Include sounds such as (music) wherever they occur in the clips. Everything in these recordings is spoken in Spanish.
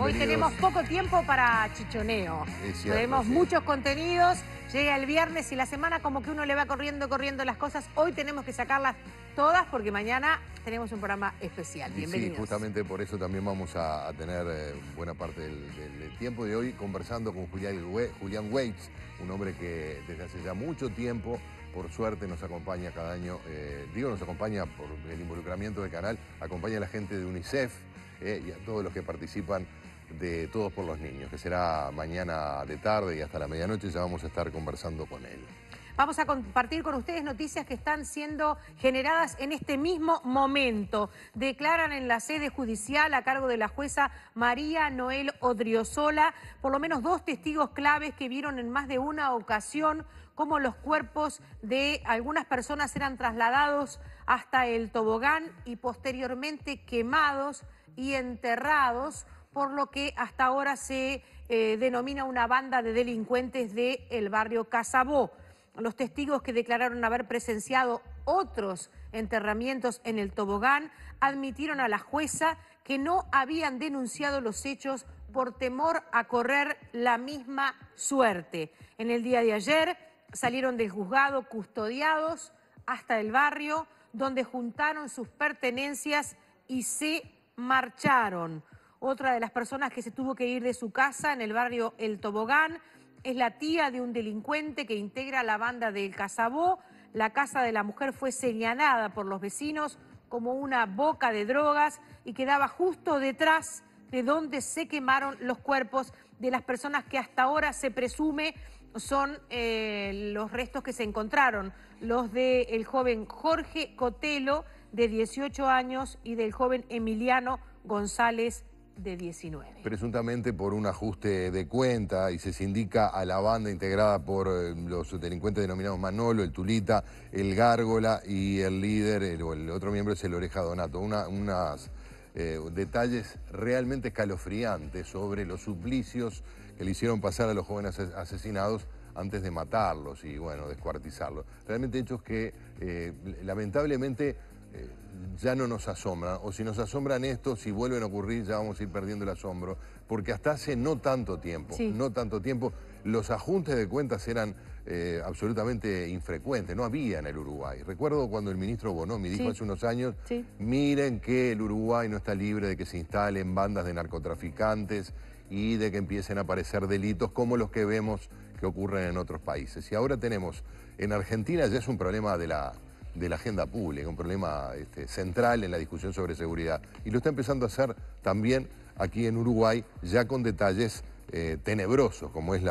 Hoy tenemos poco tiempo para chichoneo. tenemos muchos contenidos. Llega el viernes y la semana como que uno le va corriendo, corriendo las cosas. Hoy tenemos que sacarlas todas porque mañana tenemos un programa especial. Bienvenidos. sí, justamente por eso también vamos a, tener eh, buena parte del, tiempo de hoy conversando con Julián, Julián un hombre que desde hace ya mucho tiempo por suerte nos acompaña cada año, eh, digo nos acompaña por el involucramiento del canal, acompaña a la gente de UNICEF, eh, y a todos los que participan de Todos por los Niños, que será mañana de tarde y hasta la medianoche ya vamos a estar conversando con él. Vamos a compartir con ustedes noticias que están siendo generadas en este mismo momento. Declaran en la sede judicial a cargo de la jueza María Noel Odriozola por lo menos dos testigos claves que vieron en más de una ocasión cómo los cuerpos de algunas personas eran trasladados hasta el tobogán y posteriormente quemados y enterrados, por lo que hasta ahora se eh, denomina una banda de delincuentes del barrio Casabó. Los testigos que declararon haber presenciado otros enterramientos en el tobogán admitieron a la jueza que no habían denunciado los hechos por temor a correr la misma suerte. En el día de ayer salieron del juzgado custodiados hasta el barrio donde juntaron sus pertenencias y se marcharon. Otra de las personas que se tuvo que ir de su casa en el barrio El Tobogán es la tía de un delincuente que integra la banda del Casabó. La casa de la mujer fue señalada por los vecinos como una boca de drogas y quedaba justo detrás de donde se quemaron los cuerpos de las personas que hasta ahora se presume son eh, los restos que se encontraron, los del el joven Jorge Cotelo de 18 años y del joven Emiliano González de 19. Presuntamente por un ajuste de cuenta y se sindica a la banda integrada por eh, los delincuentes denominados Manolo, el Tulita, el Gárgola y el líder, el, otro miembro es el Oreja Donato. Una, unas eh, detalles realmente escalofriantes sobre los suplicios que le hicieron pasar a los jóvenes asesinados antes de matarlos y bueno, descuartizarlos. Realmente hechos que eh, lamentablemente eh, ya no nos asombra, o si nos asombran esto, si vuelven a ocurrir ya vamos a ir perdiendo el asombro, porque hasta hace no tanto tiempo, no tanto tiempo, los ajustes de cuentas eran eh, absolutamente infrecuentes, no había en el Uruguay. Recuerdo cuando el ministro Bonomi dijo hace unos años, miren que el Uruguay no está libre de que se instalen bandas de narcotraficantes y de que empiecen a aparecer delitos como los que vemos que ocurren en otros países. Y ahora tenemos, en Argentina ya es un problema de la de la agenda pública, un problema este, central en la discusión sobre seguridad. Y lo está empezando a hacer también aquí en Uruguay, ya con detalles eh, tenebrosos, como es el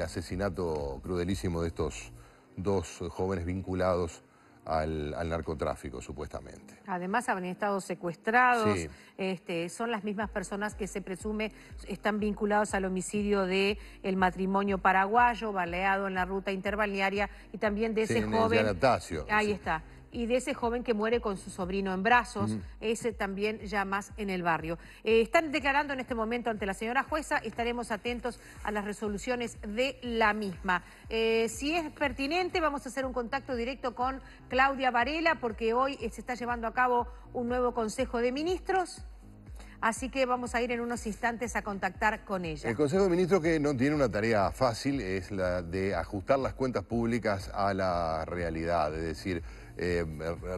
asesinato crudelísimo de estos dos jóvenes vinculados al, narcotráfico, supuestamente. Además, han estado secuestrados. Este, son las mismas personas que se presume están vinculados al homicidio del el matrimonio paraguayo, baleado en la ruta interbalearia, y también de ese joven. Ahí está y de ese joven que muere con su sobrino en brazos, ese también ya más en el barrio. Eh, están declarando en este momento ante la señora jueza, estaremos atentos a las resoluciones de la misma. Eh, si es pertinente, vamos a hacer un contacto directo con Claudia Varela, porque hoy eh, se está llevando a cabo un nuevo Consejo de Ministros. Así que vamos a ir en unos instantes a contactar con ella. El Consejo de Ministros que no tiene una tarea fácil es la de ajustar las cuentas públicas a la realidad, es decir, eh,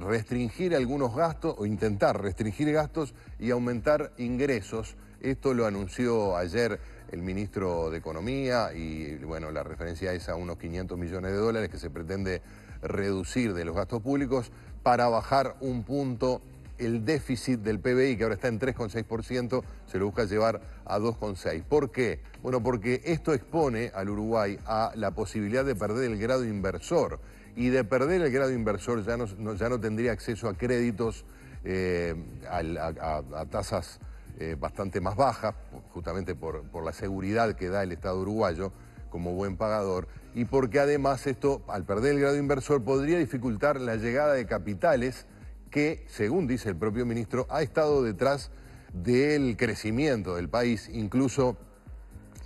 restringir algunos gastos o intentar restringir gastos y aumentar ingresos. Esto lo anunció ayer el ministro de Economía y bueno, la referencia es a unos 500 millones de dólares que se pretende reducir de los gastos públicos para bajar un punto el déficit del PBI, que ahora está en 3,6%, se lo busca llevar a 2,6%. ¿Por qué? Bueno, porque esto expone al Uruguay a la posibilidad de perder el grado inversor y de perder el grado inversor ya no, ya no tendría acceso a créditos eh, a, tasas eh, bastante más bajas, justamente por, por la seguridad que da el Estado uruguayo como buen pagador, y porque además esto, al perder el grado inversor, podría dificultar la llegada de capitales que, según dice el propio ministro, ha estado detrás del crecimiento del país, incluso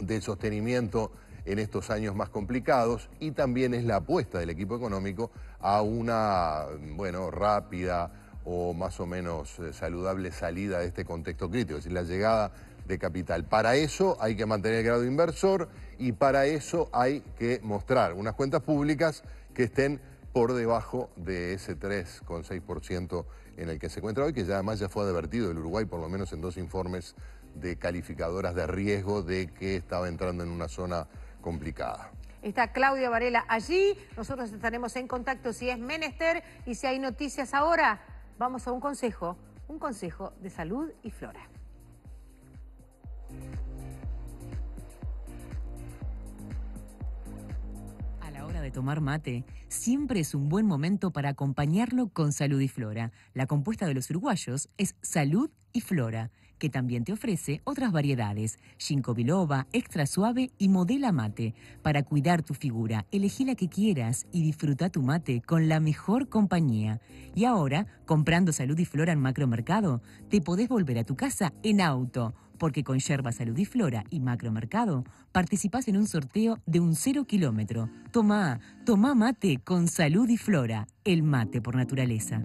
del sostenimiento en estos años más complicados y también es la apuesta del equipo económico a una, bueno, rápida o más o menos eh, saludable salida de este contexto crítico, es decir, la llegada de capital. Para eso hay que mantener el grado inversor y para eso hay que mostrar unas cuentas públicas que estén por debajo de ese 3,6% en el que se encuentra hoy, que ya además ya fue advertido el Uruguay, por lo menos en dos informes de calificadoras de riesgo de que estaba entrando en una zona complicada. Está Claudia Varela allí, nosotros estaremos en contacto si es menester y si hay noticias ahora, vamos a un consejo, un consejo de salud y flora. A la hora de tomar mate, siempre es un buen momento para acompañarlo con Salud y Flora. La compuesta de los uruguayos es Salud y Flora que también te ofrece otras variedades, ginkgo biloba, extra suave y modela mate. Para cuidar tu figura, elegí la que quieras y disfruta tu mate con la mejor compañía. Y ahora, comprando Salud y Flora en Macromercado, te podés volver a tu casa en auto porque con Yerba Salud y Flora y Macromercado participás en un sorteo de un cero kilómetro. Tomá, tomá mate con Salud y Flora, el mate por naturaleza.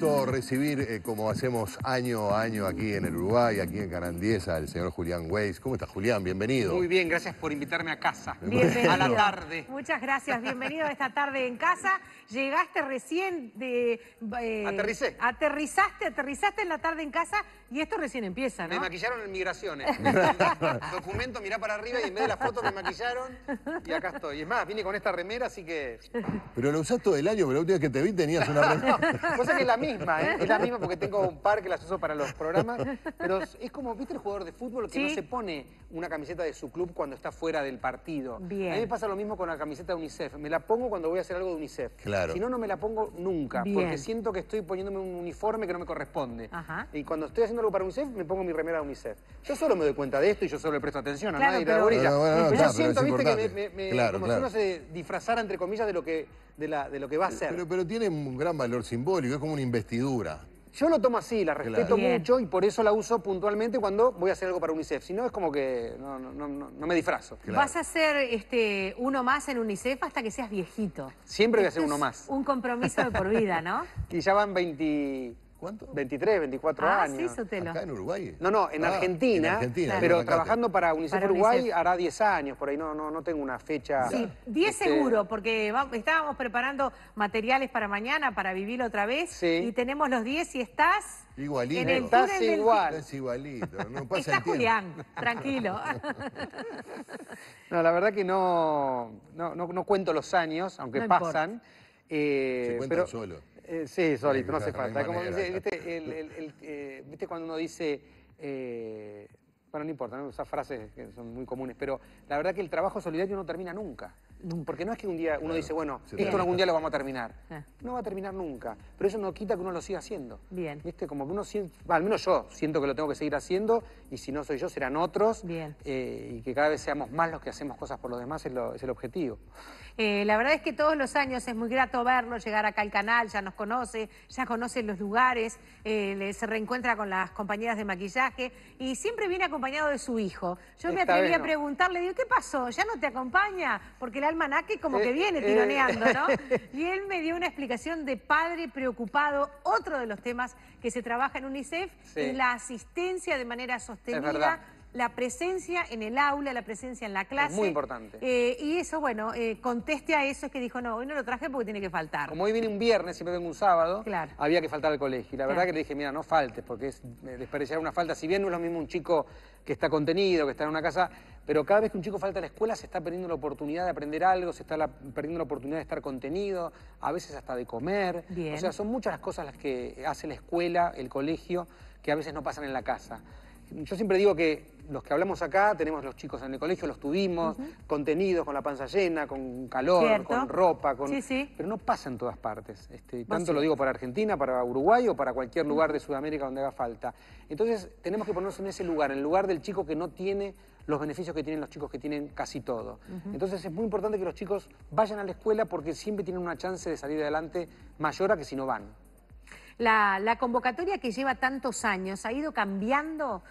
gusto recibir, eh, como hacemos año a año aquí en el Uruguay, aquí en Carandiesa, al señor Julián Weiss. ¿Cómo estás, Julián? Bienvenido. Muy bien, gracias por invitarme a casa. Bienvenido. A la tarde. Muchas gracias, bienvenido a esta tarde en casa llegaste recién de... Eh, Aterricé. Aterrizaste, aterrizaste en la tarde en casa y esto recién empieza, ¿no? Me maquillaron en migraciones. (laughs) Documento, mirá para arriba y en vez de la foto me maquillaron y acá estoy. Es más, vine con esta remera, así que... Pero la usás todo el año, pero la última vez que te vi tenías una remera. Cosa que es la misma, ¿eh? Es la misma porque tengo un par que las uso para los programas, pero es como, ¿viste el jugador de fútbol que no se pone una camiseta de su club cuando está fuera del partido? Bien. A mí me pasa lo mismo con la camiseta de UNICEF. Me la pongo cuando voy a hacer algo de UNICEF. Claro. Si no, no me la pongo nunca, porque siento que estoy poniéndome un uniforme que no me corresponde. Y cuando estoy haciendo algo para un UNICEF, me pongo mi remera de UNICEF. Yo solo me doy cuenta de esto y yo solo le presto atención a nadie. de la yo siento, viste, que me, como si uno se disfrazara, entre comillas, de lo que, de la, de lo que va a ser. Pero, pero tiene un gran valor simbólico, es como una investidura. Yo lo tomo así, la respeto mucho y por eso la uso puntualmente cuando voy a hacer algo para UNICEF. Si no, es como que no, me disfrazo. ¿Vas a hacer este, uno más en UNICEF hasta que seas viejito? Siempre voy a ser uno más. un compromiso de por vida, ¿no? (laughs) y ya van 20... ¿Cuánto? 23, 24 ah, años. Sí, Acá en Uruguay. No, no, en ah, Argentina. Argentina Pero trabajando para UNICEF Uruguay hará 10 años, por ahí no, no, no tengo una fecha. Sí, 10 este, seguro, porque estábamos preparando materiales para mañana, para vivir otra vez. Sí. Y tenemos los 10 y estás. Igualito. En el estás igual. Estás igualito. No (laughs) pasa Julián, tranquilo. (laughs) no, la verdad que no, no, no, cuento los años, aunque pasan. Eh, Se cuentan pero, solo. Eh, sí, solito, no hace falta. Eh, ¿viste, cuando uno dice, eh, bueno, no importa, esas frases que son muy comunes, pero la verdad que el trabajo solidario no termina nunca. Porque no es que un día uno dice, bueno, esto algún día lo vamos a terminar. Ah. No va a terminar nunca, pero eso no quita que uno lo siga haciendo. Bien. ¿Viste? Como que uno siente, al menos yo siento que lo tengo que seguir haciendo y si no soy yo serán otros. Bien. y que cada vez seamos más los que hacemos cosas por los demás es el objetivo. Eh, la verdad es que todos los años es muy grato verlo llegar acá al canal, ya nos conoce, ya conoce los lugares, eh, se reencuentra con las compañeras de maquillaje y siempre viene acompañado de su hijo. Yo me atreví a preguntarle, digo, ¿qué pasó? ¿Ya no te acompaña? Porque el almanaque como eh, que viene tironeando, ¿no? (laughs) Y él me dio una explicación de padre preocupado, otro de los temas que se trabaja en UNICEF, es la asistencia de manera sostenida la presencia en el aula, la presencia en la clase. Es muy importante. Eh, y eso, bueno, eh, conteste a eso, es que dijo, no, hoy no lo traje porque tiene que faltar. Como hoy viene un viernes, siempre vengo un sábado, había que faltar al colegio. Y la verdad que le dije, mira, no faltes, porque es una falta. Si bien no es lo mismo un chico que está contenido, que está en una casa, pero cada vez que un chico falta a la escuela se está perdiendo la oportunidad de aprender algo, se está perdiendo la oportunidad de estar contenido, a veces hasta de comer. O sea, son muchas las cosas las que hace la escuela, el colegio, que a veces no pasan en la casa yo siempre digo que los que hablamos acá tenemos los chicos en el colegio, los tuvimos, contenidos con la panza llena, con calor, con ropa, pero no pasa en todas partes. Este, tanto lo digo para Argentina, para Uruguay o para cualquier lugar de Sudamérica donde haga falta. Entonces tenemos que ponernos en ese lugar, en el lugar del chico que no tiene los beneficios que tienen los chicos que tienen casi todo. Entonces es muy importante que los chicos vayan a la escuela porque siempre tienen una chance de salir adelante mayor a que si no van la, convocatoria que lleva tantos años ha ido cambiando,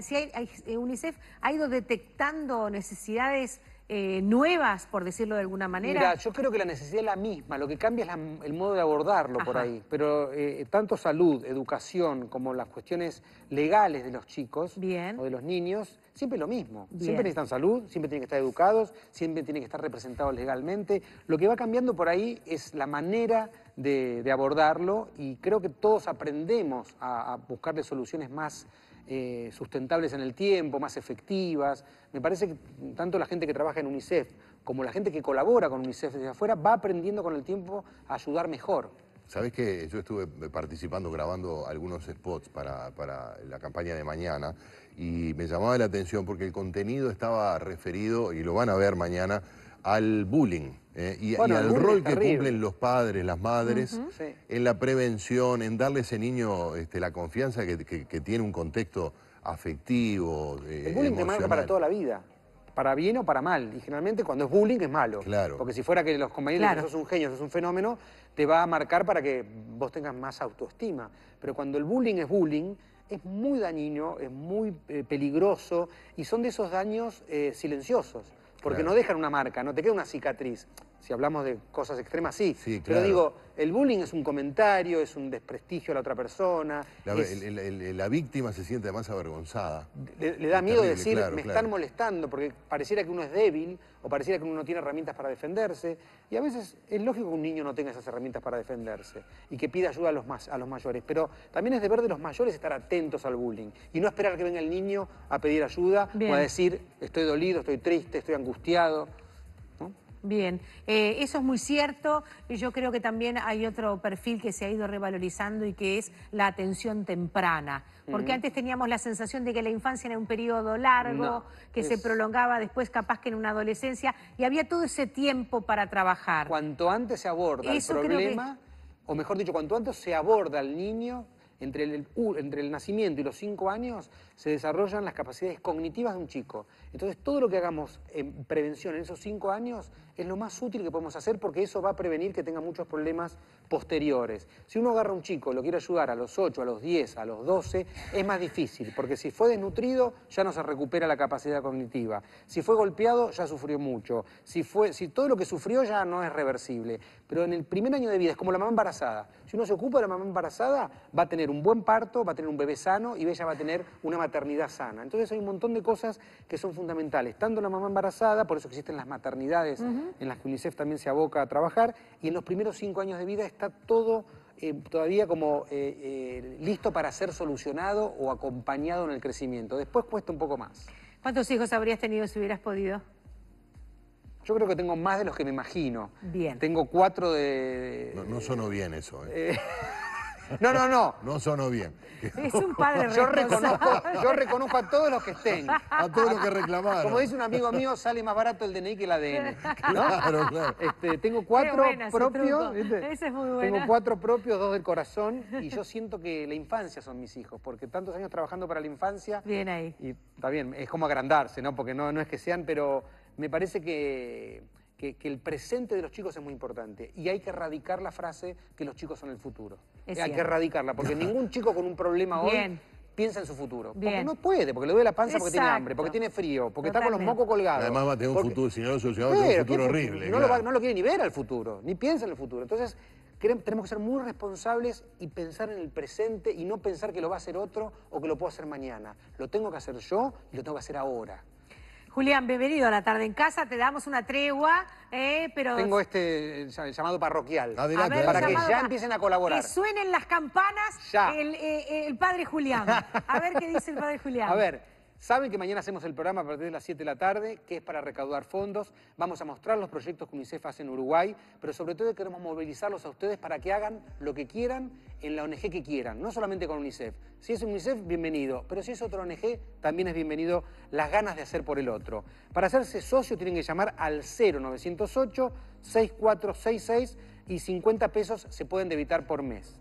si eh, UNICEF ha ido detectando necesidades eh, nuevas, por decirlo de alguna manera. Mira, yo creo que la necesidad es la misma, lo que cambia es el modo de abordarlo por ahí, pero eh, tanto salud, educación, como las cuestiones legales de los chicos o de los niños, siempre es lo mismo. Siempre necesitan salud, siempre tienen que estar educados, siempre tienen que estar representados legalmente. Lo que va cambiando por ahí es la manera de, abordarlo y creo que todos aprendemos a, buscar buscarle soluciones más eh, sustentables en el tiempo, más efectivas. Me parece que tanto la gente que trabaja en UNICEF como la gente que colabora con UNICEF desde afuera va aprendiendo con el tiempo a ayudar mejor. Sabes que yo estuve participando, grabando algunos spots para, para, la campaña de mañana y me llamaba la atención porque el contenido estaba referido, y lo van a ver mañana, al bullying eh, y, al rol que cumplen los padres, las madres, en la prevención, en darle a ese niño este, la confianza que, tiene un contexto afectivo. Eh, el bullying te marca para toda la vida, para bien o para mal. Y generalmente cuando es bullying es malo. Porque si fuera que los compañeros son genios es un fenómeno, te va a marcar para que vos tengas más autoestima. Pero cuando el bullying es bullying, es muy dañino, es muy eh, peligroso y son de esos daños silenciosos porque no dejan una marca, no te queda una cicatriz. Si hablamos de cosas extremas, sí. Pero digo, el bullying es un comentario, es un desprestigio a la otra persona. La, víctima se siente más avergonzada. Le, da miedo decir, me están molestando, porque pareciera que uno es débil o pareciera que uno no tiene herramientas para defenderse. Y a veces es lógico que un niño no tenga esas herramientas para defenderse y que pida ayuda a los, a los mayores. Pero también es deber de los mayores estar atentos al bullying y no esperar que venga el niño a pedir ayuda o a decir, estoy dolido, estoy triste, estoy angustiado. Bien, eh, eso es muy cierto. y Yo creo que también hay otro perfil que se ha ido revalorizando y que es la atención temprana. Porque mm. antes teníamos la sensación de que la infancia era un periodo largo, que se prolongaba después capaz que en una adolescencia, y había todo ese tiempo para trabajar. Cuanto antes se aborda el problema, o mejor dicho, cuanto antes se aborda al niño, entre el, nacimiento y los cinco años se desarrollan las capacidades cognitivas de un chico. Entonces, todo lo que hagamos en prevención en esos cinco años es lo más útil que podemos hacer porque eso va a prevenir que tenga muchos problemas posteriores. Si uno agarra a un chico, lo quiere ayudar a los 8, a los 10, a los 12, es más difícil, porque si fue desnutrido ya no se recupera la capacidad cognitiva. Si fue golpeado ya sufrió mucho. Si, fue, si todo lo que sufrió ya no es reversible. Pero en el primer año de vida es como la mamá embarazada. Si uno se ocupa de la mamá embarazada, va a tener un buen parto, va a tener un bebé sano y ella va a tener una maternidad sana. Entonces hay un montón de cosas que son fundamentales. Tanto la mamá embarazada, por eso existen las maternidades en las que UNICEF también se aboca a trabajar, y en los primeros cinco años de vida es está todo eh, todavía como eh, eh, listo para ser solucionado o acompañado en el crecimiento. Después cuesta un poco más. ¿Cuántos hijos habrías tenido si hubieras podido? Yo creo que tengo más de los que me imagino. Bien. Tengo cuatro de... No, no sonó bien eso. ¿eh? (laughs) No, no, no. No sonó bien. Es un padre yo reconozco, yo reconozco a todos los que estén. A todos los que reclamaron. Como dice un amigo mío, sale más barato el DNI que el ADN. (laughs) Claro, claro. Este, tengo cuatro propios. es muy bueno. Tengo cuatro propios, dos del corazón. Y yo siento que la infancia son mis hijos, porque tantos años trabajando para la infancia. Bien ahí. Y está bien, es como agrandarse, ¿no? Porque no, es que sean, pero me parece que, el presente de los chicos es muy importante y hay que erradicar la frase que los chicos son el futuro hay que erradicarla, porque (laughs) ningún chico con un problema hoy piensa en su futuro. Porque no puede, porque le duele la panza porque tiene hambre, porque tiene frío, porque está con los mocos colgados. Además va a tener un futuro, si no un futuro horrible. No, lo quiere ni ver al futuro, ni piensa en el futuro. Entonces, tenemos que ser muy responsables y pensar en el presente y no pensar que lo va a hacer otro o que lo puedo hacer mañana. Lo tengo que hacer yo y lo tengo que hacer ahora. Julián, bienvenido a la tarde en casa. Te damos una tregua, eh, pero... Tengo este llamado parroquial. Adelante, para que ya empiecen a colaborar. Que suenen las campanas El, eh, el padre Julián. (laughs) A ver qué dice el padre Julián. A ver. Saben que mañana hacemos el programa a partir de las 7 de la tarde, que es para recaudar fondos. Vamos a mostrar los proyectos que UNICEF hace en Uruguay, pero sobre todo queremos movilizarlos a ustedes para que hagan lo que quieran en la ONG que quieran, no solamente con UNICEF. Si es UNICEF, bienvenido, pero si es otra ONG, también es bienvenido las ganas de hacer por el otro. Para hacerse socio tienen que llamar al 0908 6466 y 50 pesos se pueden debitar por mes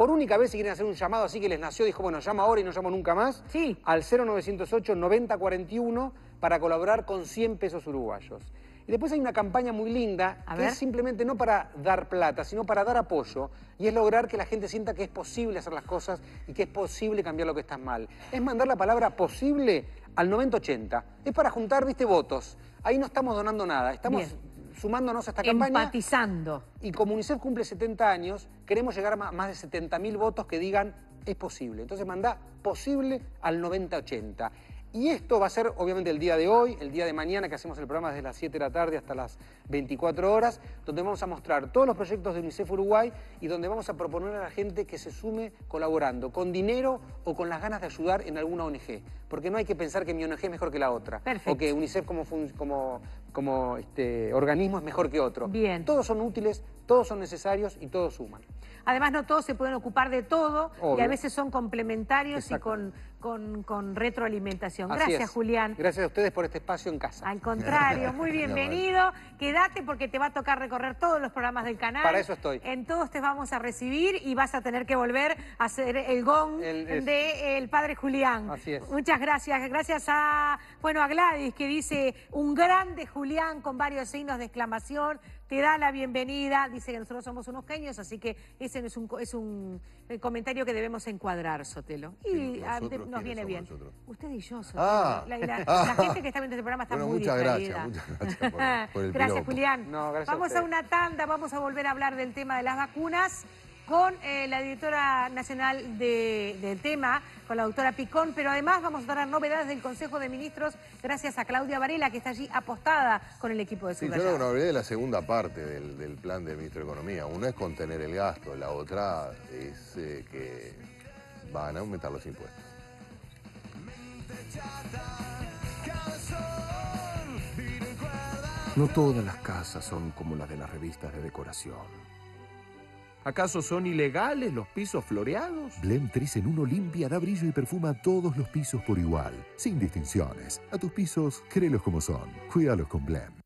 por única vez si quieren hacer un llamado así que les nació, dijo, bueno, llama ahora y no llamo nunca más, sí. al 0908 9041 para colaborar con 100 pesos uruguayos. Y después hay una campaña muy linda que es simplemente no para dar plata, sino para dar apoyo y es lograr que la gente sienta que es posible hacer las cosas y que es posible cambiar lo que está mal. Es mandar la palabra posible al 9080. Es para juntar, viste, votos. Ahí no estamos donando nada, estamos sumándonos a esta campaña. Empatizando. Y como UNICEF cumple 70 años, queremos llegar a más de 70.000 votos que digan es posible. Entonces mandá posible al 90 80 y esto va a ser obviamente el día de hoy, el día de mañana, que hacemos el programa desde las 7 de la tarde hasta las 24 horas, donde vamos a mostrar todos los proyectos de UNICEF Uruguay y donde vamos a proponer a la gente que se sume colaborando, con dinero o con las ganas de ayudar en alguna ONG. Porque no hay que pensar que mi ONG es mejor que la otra. O que UNICEF como, este, organismo es mejor que otro. Bien. Todos son útiles, todos son necesarios y todos suman. Además, no todos se pueden ocupar de todo y a veces son complementarios y con con, retroalimentación. Gracias, Julián. Gracias a ustedes por este espacio en casa. Al contrario, (laughs) muy bienvenido. Quédate porque te va a tocar recorrer todos los programas del canal. Para eso estoy. En todos te vamos a recibir y vas a tener que volver a hacer el gong del de padre Julián. Así es. Muchas gracias. Gracias a, bueno, a Gladys que dice un grande Julián con varios signos de exclamación te da la bienvenida, dice que nosotros somos unos genios, así que ese es un, es un eh, comentario que debemos encuadrar, Sotelo. Y nos viene bien. Usted y yo. Ah. la, (laughs) gente que está viendo este programa está bueno, muy muchas Gracias, muchas gracias por, por el (laughs) Gracias, Julián. vamos a, una tanda, vamos a volver a hablar del tema de las vacunas con eh, la directora nacional del tema, con la doctora Picón, pero además vamos a dar novedades del Consejo de Ministros gracias a Claudia Varela, que está allí apostada con el equipo de su Sí, yo no, de la segunda parte del, plan del ministro de Economía. Una es contener el gasto, la otra es eh, que van a aumentar los impuestos. No todas las casas son como las de las revistas de decoración. ¿Acaso son ilegales los pisos floreados? Blem 3 en 1 limpia, da brillo y perfuma a todos los pisos por igual, sin distinciones. A tus pisos, créelos como son. Cuídalos con Blem.